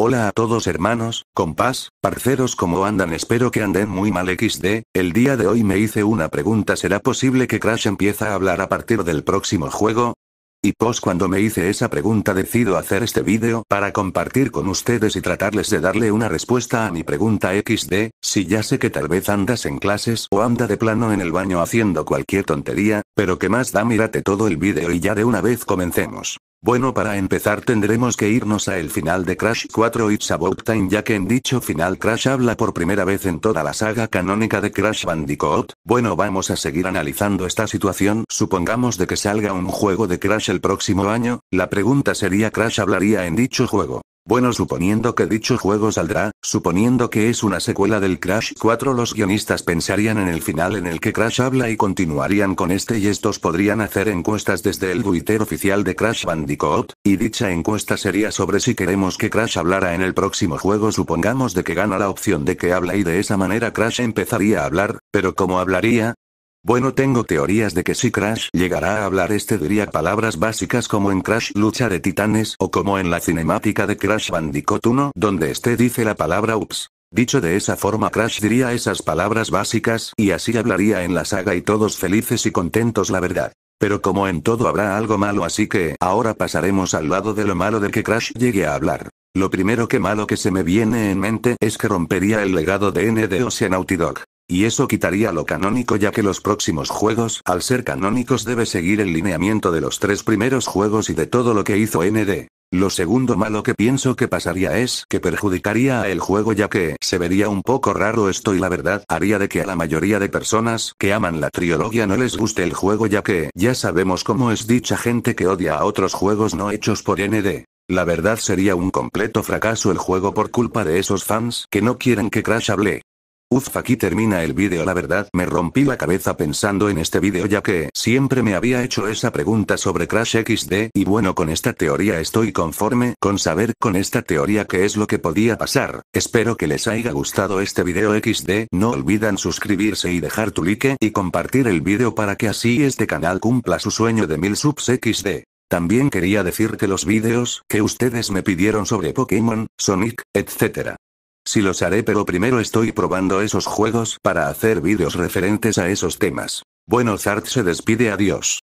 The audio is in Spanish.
Hola a todos hermanos, compás, parceros como andan espero que anden muy mal xd, el día de hoy me hice una pregunta ¿será posible que Crash empieza a hablar a partir del próximo juego? Y pos cuando me hice esa pregunta decido hacer este vídeo para compartir con ustedes y tratarles de darle una respuesta a mi pregunta xd, si ya sé que tal vez andas en clases o anda de plano en el baño haciendo cualquier tontería, pero que más da mírate todo el vídeo y ya de una vez comencemos. Bueno, para empezar tendremos que irnos a el final de Crash 4 It's About Time ya que en dicho final Crash habla por primera vez en toda la saga canónica de Crash Bandicoot. Bueno, vamos a seguir analizando esta situación. Supongamos de que salga un juego de Crash el próximo año, la pregunta sería ¿Crash hablaría en dicho juego? Bueno, suponiendo que dicho juego saldrá, suponiendo que es una secuela del Crash 4, los guionistas pensarían en el final en el que Crash habla y continuarían con este y estos podrían hacer encuestas desde el Twitter oficial de Crash Bandicoot, y dicha encuesta sería sobre si queremos que Crash hablara en el próximo juego, supongamos de que gana la opción de que habla y de esa manera Crash empezaría a hablar, pero como hablaría, bueno tengo teorías de que si Crash llegara a hablar este diría palabras básicas como en Crash Lucha de Titanes o como en la cinemática de Crash Bandicoot 1 donde este dice la palabra ups. Dicho de esa forma Crash diría esas palabras básicas y así hablaría en la saga y todos felices y contentos la verdad. Pero como en todo habrá algo malo así que ahora pasaremos al lado de lo malo de que Crash llegue a hablar. Lo primero que malo que se me viene en mente es que rompería el legado de NDOS en y eso quitaría lo canónico ya que los próximos juegos, al ser canónicos, debe seguir el lineamiento de los tres primeros juegos y de todo lo que hizo ND. Lo segundo malo que pienso que pasaría es que perjudicaría a el juego ya que se vería un poco raro esto y la verdad haría de que a la mayoría de personas que aman la trilogía no les guste el juego ya que ya sabemos cómo es dicha gente que odia a otros juegos no hechos por ND. La verdad sería un completo fracaso el juego por culpa de esos fans que no quieren que Crash hable. Uf, aquí termina el vídeo. La verdad, me rompí la cabeza pensando en este vídeo ya que siempre me había hecho esa pregunta sobre Crash XD y bueno, con esta teoría estoy conforme con saber con esta teoría qué es lo que podía pasar. Espero que les haya gustado este vídeo XD. No olvidan suscribirse y dejar tu like y compartir el vídeo para que así este canal cumpla su sueño de 1000 subs XD. También quería decir que los vídeos que ustedes me pidieron sobre Pokémon, Sonic, etc. Sí los haré pero primero estoy probando esos juegos para hacer vídeos referentes a esos temas. Bueno Zart se despide adiós.